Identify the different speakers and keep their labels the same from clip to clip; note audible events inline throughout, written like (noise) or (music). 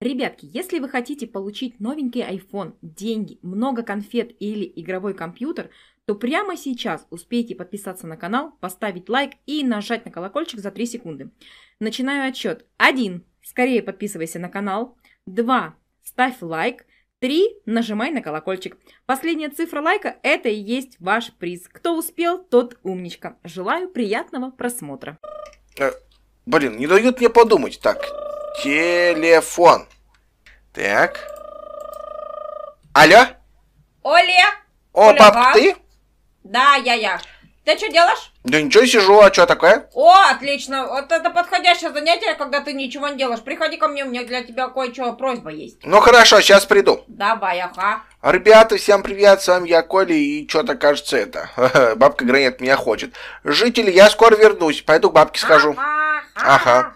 Speaker 1: Ребятки, если вы хотите получить новенький iPhone, деньги, много конфет или игровой компьютер, то прямо сейчас успейте подписаться на канал, поставить лайк и нажать на колокольчик за 3 секунды. Начинаю отсчет. 1. Скорее подписывайся на канал. 2. Ставь лайк. 3. Нажимай на колокольчик. Последняя цифра лайка – это и есть ваш приз. Кто успел, тот умничка. Желаю приятного
Speaker 2: просмотра. Э, блин, не дают мне подумать. Так, Телефон. Так. Алло? Оля. О, Олега. пап, ты?
Speaker 1: Да, я, я. Ты что делаешь?
Speaker 2: Да ничего, сижу, а что такое?
Speaker 1: О, отлично. Вот это подходящее занятие, когда ты ничего не делаешь. Приходи ко мне, у меня для тебя кое-что просьба есть.
Speaker 2: Ну хорошо, сейчас приду.
Speaker 1: Давай, ага.
Speaker 2: Ребята, всем привет, с вами я, Коля, и что-то кажется это. (laughs) Бабка Гранит меня хочет. Житель, я скоро вернусь, пойду к бабке схожу. Ага. ага.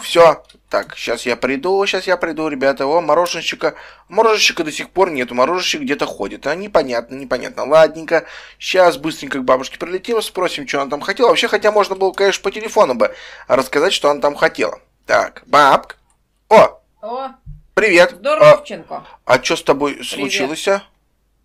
Speaker 2: Все. Так, сейчас я приду, сейчас я приду, ребята. О, мороженщика. Мороженщика до сих пор нет. Мороженщик где-то ходит. А, непонятно, непонятно. Ладненько. Сейчас быстренько к бабушке прилетим, спросим, что она там хотела. Вообще, хотя можно было, конечно, по телефону бы рассказать, что она там хотела. Так, бабка. О! О! Привет! Здоровченко! А, а что с тобой Привет. случилось? А?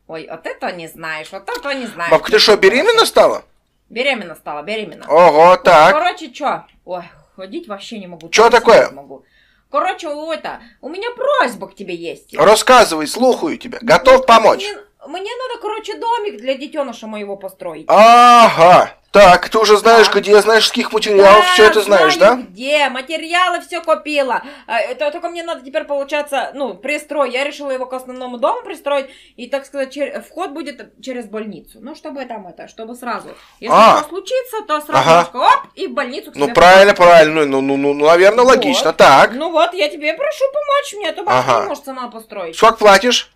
Speaker 1: Ой, вот это не знаешь, вот этого не знаешь. Бабка, ты что,
Speaker 2: беременна стала?
Speaker 1: Беременна стала, беременна.
Speaker 2: Ого, ну, так. Ну,
Speaker 1: короче, что? Ой, ходить вообще не могу. Что такое? могу. Короче, это, у меня просьба к тебе есть. Рассказывай,
Speaker 2: слухаю тебя. Готов ну, помочь. Мне,
Speaker 1: мне надо, короче, домик для детеныша моего построить.
Speaker 2: Ага. Так, ты уже знаешь, да. где, знаешь, с каких материалов, да, все это знаешь, знаю, да?
Speaker 1: где, материалы все купила. А, это только мне надо теперь, получаться, ну, пристрой. Я решила его к основному дому пристроить, и, так сказать, чер... вход будет через больницу. Ну, чтобы там это, чтобы сразу. Если а. что случится, то сразу ага. оп, и в больницу к Ну, правильно, помочь. правильно,
Speaker 2: ну, ну, ну, ну наверное, вот. логично, так.
Speaker 1: Ну вот, я тебе прошу помочь мне, а то бабушка ага. может сама построить. Сколько платишь?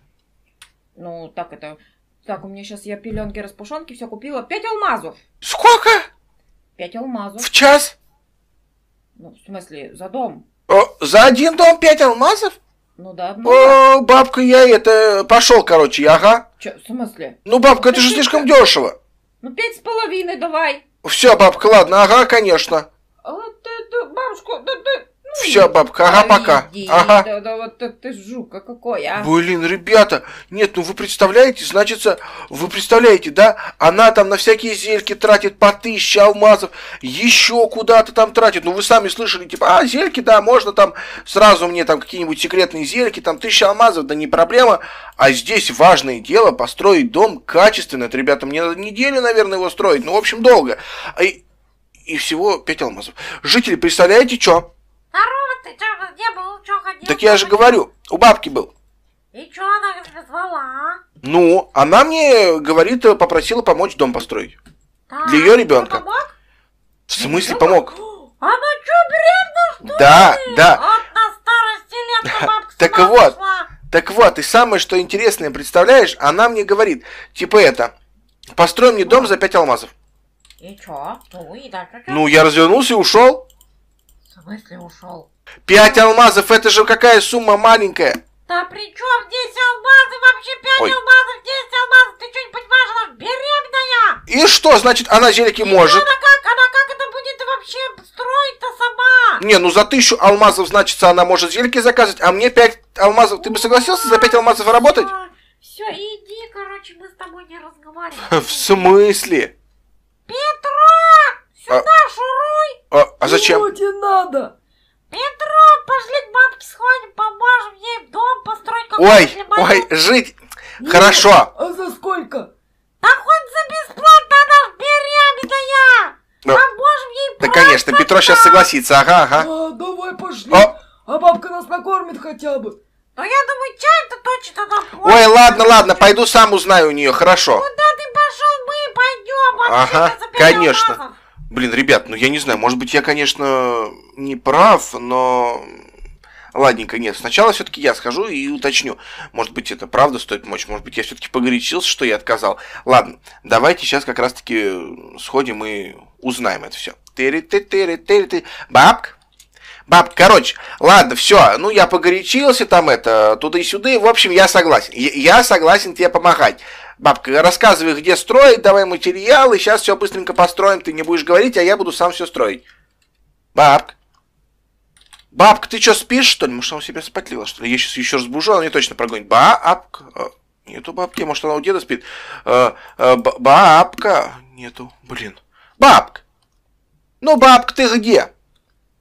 Speaker 1: Ну, так это... Так, у меня сейчас я пеленки, распушонки, все купила. Пять алмазов. Сколько? Пять алмазов. В час? Ну, в смысле, за
Speaker 2: дом. О, за один дом пять алмазов? Ну да, ну, О, бабка, я это пошел, короче, ага. Че,
Speaker 1: в смысле?
Speaker 2: Ну, бабка, это же слишком дешево.
Speaker 1: Ну, пять с половиной давай.
Speaker 2: Все, бабка, ладно, ага, конечно. А, ты, ты, бабушка, да, да, ну Все, бабка, ага, пока. Ага. Да,
Speaker 1: да, вот ты жука какой, а. Блин,
Speaker 2: ребята, нет, ну вы представляете, значит, вы представляете, да? Она там на всякие зельки тратит по тысяче алмазов, еще куда-то там тратит. Ну вы сами слышали, типа, а, зельки, да, можно там сразу мне там какие-нибудь секретные зельки, там тысяча алмазов, да не проблема. А здесь важное дело построить дом качественно. Это, ребята, мне надо неделю, наверное, его строить. Ну, в общем, долго. И, и всего пять алмазов. Жители, представляете, что?
Speaker 1: ты что, где был, что ходил?
Speaker 2: Так я же говорю, у бабки был.
Speaker 1: И что она звала?
Speaker 2: Ну, она мне, говорит, попросила помочь дом построить. Так, Для ее ребенка. В смысле помог?
Speaker 1: Она ну что, бревна, ну что Да, ли? да. От на старости лет
Speaker 2: (laughs) бабка Так вот, пошла. так вот, и самое, что интересное, представляешь, она мне говорит, типа это, построй мне дом за пять алмазов. И чё? Ну, и дальше Ну, я развернулся и ушел. В смысле ушел? Пять алмазов, это же какая сумма маленькая.
Speaker 1: Да при чем здесь алмазы? Вообще пять Ой. алмазов, 10 алмазов. Ты что не
Speaker 2: понимаешь, она беременная. И что, значит, она зелики может? Она как, она
Speaker 1: как это будет вообще строить-то
Speaker 2: сама? Не, ну за тысячу алмазов, значит, она может зельки заказывать, а мне пять алмазов. Ты бы согласился за пять алмазов работать? А, Все, иди, короче, мы с тобой не разговариваем. (laughs) В смысле?
Speaker 1: Петра, Сюда а... шуруй!
Speaker 2: А, а зачем? Чего
Speaker 1: тебе надо? Петро, пошли к бабке сходим, поможем ей
Speaker 2: дом построить. Ой, ой, жить Нет. хорошо.
Speaker 1: А за сколько? Да хоть за бесплатно, она ж беременная. Ну, поможем ей Да, конечно, Петро сейчас согласится, ага, ага. А, давай пошли. О. А бабка нас накормит хотя бы. Но ну, я думаю,
Speaker 2: чай-то точно нам хватит. Ой, ладно, ладно, пойду сам узнаю у нее, хорошо. Куда ты пошел, мы пойдем. Ага, конечно. Разов. Блин, ребят, ну я не знаю, может быть я, конечно, не прав, но... Ладненько, нет, сначала все-таки я схожу и уточню. Может быть, это правда стоит помочь, может быть, я все-таки погорячился, что я отказал. Ладно, давайте сейчас как раз-таки сходим и узнаем это все. тыры ты тыры тыры ты Бабка? Бабка, короче, ладно, все, ну я погорячился там это, туда и сюда, в общем, я согласен. Я, я согласен тебе помогать. Бабка, рассказывай, где строить, давай материалы, сейчас все быстренько построим, ты не будешь говорить, а я буду сам все строить. Бабка. Бабка, ты что, спишь, что ли? Может, она у себя спотлила, что ли? Я сейчас еще разбужу, она мне точно прогонит. Бабка. Э, нету бабки, может, она у деда спит? «Э, э, бабка. Нету, блин. Бабка. Ну, бабка, ты где?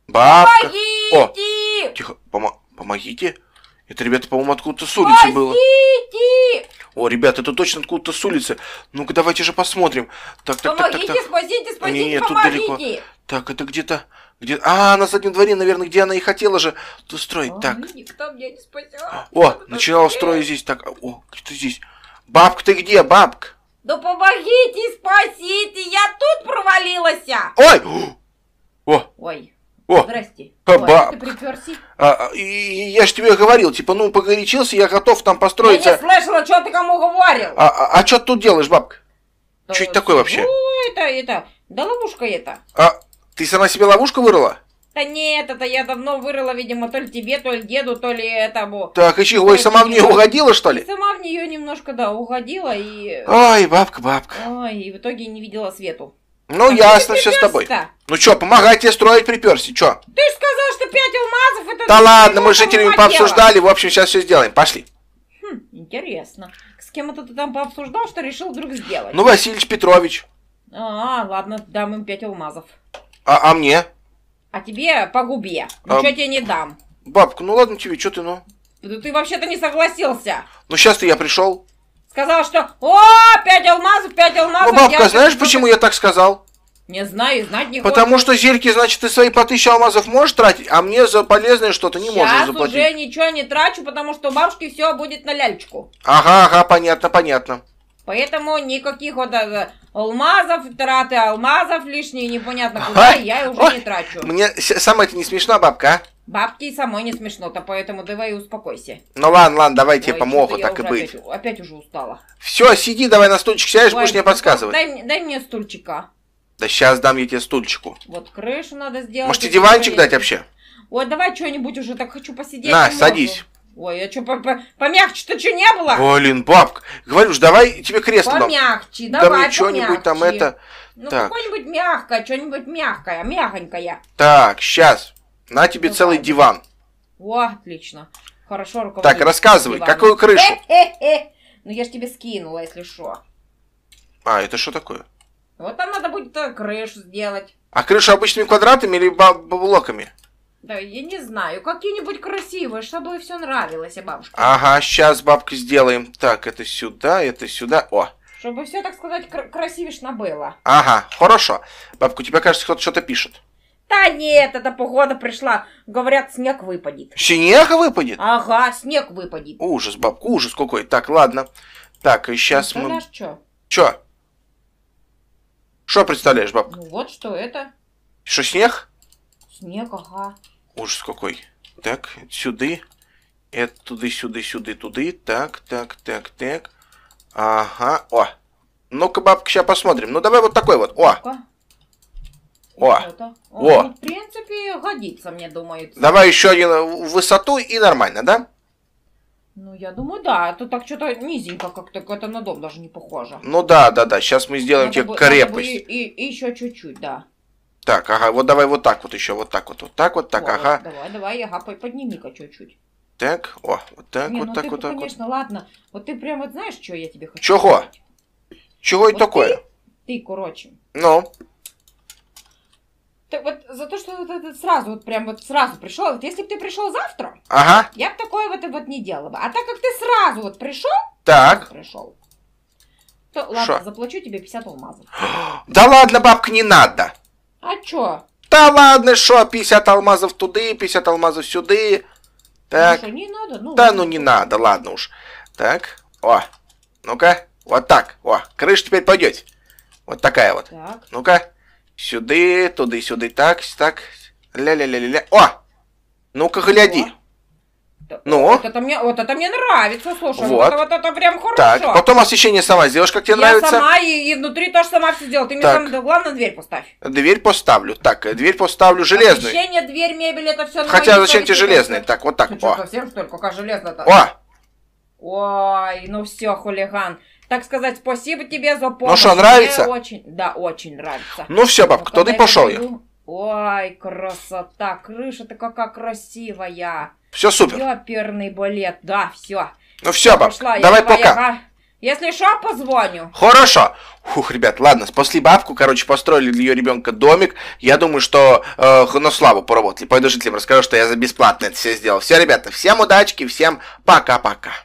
Speaker 2: Бабка. Помогите! О, тихо, помо помогите. Это, ребята, по-моему, откуда-то с улицы было.
Speaker 1: Помогите!
Speaker 2: О, ребят, это точно откуда-то с улицы. Ну-ка, давайте же посмотрим. Так, так, помогите, так, так, так.
Speaker 1: спасите, спасите, Нет, помогите. Тут далеко.
Speaker 2: Так, это где-то... Где... А, на заднем дворе, наверное, где она и хотела же устроить. А, так. Ну, никто меня не спасет. О, начала строить здесь. Так, о, ты здесь. Бабка, ты где, бабка?
Speaker 1: Да помогите, спасите, я тут провалилась.
Speaker 2: Ой! (gasps) О! Ой. О, Здрасте. Ба... Ты приперся? А, а и, я же тебе говорил, типа, ну, погорячился, я готов там построиться. Я не
Speaker 1: слышала, что ты кому говорил.
Speaker 2: А, а, а что ты тут делаешь, бабка? Да, что это такое вообще?
Speaker 1: Ну, это, это, да ловушка это.
Speaker 2: А, ты сама себе ловушку вырыла?
Speaker 1: Да нет, это я давно вырыла, видимо, то ли тебе, то ли деду, то ли этому.
Speaker 2: Так, и чего, и сама в нее угодила, что ли? И
Speaker 1: сама в нее немножко, да, угодила и... Ой,
Speaker 2: бабка, бабка.
Speaker 1: Ой, и в итоге не видела свету.
Speaker 2: Ну, а ясно, все с тобой. Ну что, помогай тебе строить приперся, что?
Speaker 1: Ты же сказал, что пять алмазов это... Да ладно, мы с жителями пообсуждали,
Speaker 2: в общем, сейчас все сделаем, пошли.
Speaker 1: Хм, интересно. С кем это ты там пообсуждал, что решил вдруг сделать? Ну,
Speaker 2: Васильевич Петрович.
Speaker 1: А, ладно, дам им пять алмазов.
Speaker 2: А, а мне?
Speaker 1: А тебе по губе. Ничего ну, а... тебе не дам.
Speaker 2: Бабка, ну ладно тебе, что ты, ну?
Speaker 1: Да ты вообще-то не согласился.
Speaker 2: Ну, сейчас-то я пришел.
Speaker 1: Сказал, что «О, пять алмазов, пять алмазов!» Но, бабка, я знаешь,
Speaker 2: почему я так сказал?
Speaker 1: Не знаю, знать не Потому хочешь.
Speaker 2: что зельки, значит, ты свои по тысяче алмазов можешь тратить, а мне за полезное что-то не Сейчас можешь заплатить. уже
Speaker 1: ничего не трачу, потому что у бабушки все будет на лялечку.
Speaker 2: Ага, ага, понятно, понятно.
Speaker 1: Поэтому никаких вот э, алмазов, траты алмазов лишние, непонятно куда, а? я уже Ой, не трачу.
Speaker 2: Мне самое это не смешно, бабка, а?
Speaker 1: Бабки и самой не смешно-то, поэтому давай и успокойся.
Speaker 2: Ну ладно, ладно, давай тебе помогу, так и быть. Опять,
Speaker 1: опять уже устала.
Speaker 2: Все, сиди, давай на стульчик сядешь, Ой, будешь мне подсказывать. Дай,
Speaker 1: мне- дай мне стульчика.
Speaker 2: Да сейчас дам я тебе стульчику.
Speaker 1: Вот крышу надо сделать. Может, и диванчик дать вообще? Ой, давай что-нибудь уже, так хочу посидеть. На, садись. Ой, я а что, помягче-то что не было?
Speaker 2: Блин, бабка, говорю ж, давай тебе кресло дам.
Speaker 1: Помягче, ну, давай, Дам что-нибудь там это. Ну, так. какое-нибудь мягкое, что-нибудь мягкое, мягонькое.
Speaker 2: Так, сейчас. На тебе Давай. Ну целый диван.
Speaker 1: О, отлично. Хорошо руководитель. Так, рассказывай, диваном. какую крышу? Ну я ж тебе скинула, если что.
Speaker 2: А, это что такое?
Speaker 1: Вот там надо будет крышу сделать.
Speaker 2: А крышу обычными квадратами или блоками?
Speaker 1: Да, я не знаю. Какие-нибудь красивые, чтобы все нравилось, а бабушка.
Speaker 2: Ага, сейчас, бабка, сделаем. Так, это сюда, это сюда. О.
Speaker 1: Чтобы все, так сказать, кр красивишно было.
Speaker 2: Ага, хорошо. Бабка, тебе кажется, кто-то что-то пишет.
Speaker 1: Да нет, эта погода пришла. Говорят, снег выпадет.
Speaker 2: Снег выпадет?
Speaker 1: Ага, снег выпадет.
Speaker 2: Ужас, бабка, ужас какой. Так, ладно. Так, и сейчас ну, мы... что? Что? Что представляешь, бабка?
Speaker 1: Ну вот что это.
Speaker 2: Что, снег?
Speaker 1: Снег, ага.
Speaker 2: Ужас какой. Так, сюды. Это туды, сюды, сюды, туды. Так, так, так, так. Ага. О. Ну-ка, бабка, сейчас посмотрим. Ну давай вот такой вот. О. Ну о, о,
Speaker 1: о. Ну, в принципе, годится, мне думаю. Давай еще
Speaker 2: один в высоту и нормально, да?
Speaker 1: Ну, я думаю, да. Это а так что-то низенько как-то, это на дом даже не похоже. Ну да,
Speaker 2: да, да. Сейчас мы сделаем надо тебе бы, крепость. и,
Speaker 1: и, и еще чуть-чуть, да.
Speaker 2: Так, ага, вот давай вот так вот еще, вот так вот, вот так вот, так, ага.
Speaker 1: Давай, давай, ага, подними-ка чуть-чуть.
Speaker 2: Так, о, вот так, не, вот ну так, ты, вот так. конечно,
Speaker 1: вот. ладно. Вот ты прям вот знаешь, что я тебе хочу Чего?
Speaker 2: Сказать? Чего вот это такое?
Speaker 1: Ты, ты, короче. Ну? Так вот, за то, что вот это сразу, вот прям вот сразу пришел. Вот если бы ты пришел завтра, ага. я бы такое вот, вот не делала бы. А так как ты сразу вот пришел,
Speaker 2: так. пришел,
Speaker 1: то ладно, Шо? заплачу тебе 50 алмазов.
Speaker 2: (gasps) да ладно, бабка, не надо.
Speaker 1: А чё?
Speaker 2: Да ладно, шо, 50 алмазов туды, 50 алмазов сюды. Так. Ну, шо, не надо? Ну, да ладно. ну не надо, ладно уж. Так, о, ну-ка, вот так, о, крыша теперь пойдет. Вот такая вот. Так. Ну-ка. Сюди, туди, сюды так, так. Ля-ля-ля-ля-ля. О! Ну-ка, гляди. Ну? Вот
Speaker 1: это, мне, вот это мне нравится, слушай. Вот. Это, вот это прям хорошо. Так, потом
Speaker 2: освещение сама сделаешь, как тебе Я нравится. Я сама
Speaker 1: и, и внутри тоже сама все сделала. Ты так. мне там, главное, дверь поставь.
Speaker 2: Дверь поставлю. Так, дверь поставлю железную.
Speaker 1: Освещение, дверь, мебель, это все. Хотя зачем тебе железные?
Speaker 2: Так, вот так. Ты что,
Speaker 1: совсем, что ли? Какая железная-то? О! Ой, ну все, хулиган так сказать, спасибо тебе за помощь. Ну что, нравится? очень, да, очень нравится.
Speaker 2: Ну все, бабка, то ты пошел я.
Speaker 1: Ой, красота, крыша-то какая красивая. Все супер. Ёперный балет, да, все.
Speaker 2: Ну все, баб, давай пока. Твоя...
Speaker 1: Если что, позвоню.
Speaker 2: Хорошо. Фух, ребят, ладно, спасли бабку, короче, построили для ее ребенка домик. Я думаю, что э, на славу поработали. Пойду жителям расскажу, что я за бесплатно это все сделал. Все, ребята, всем удачки, всем пока-пока.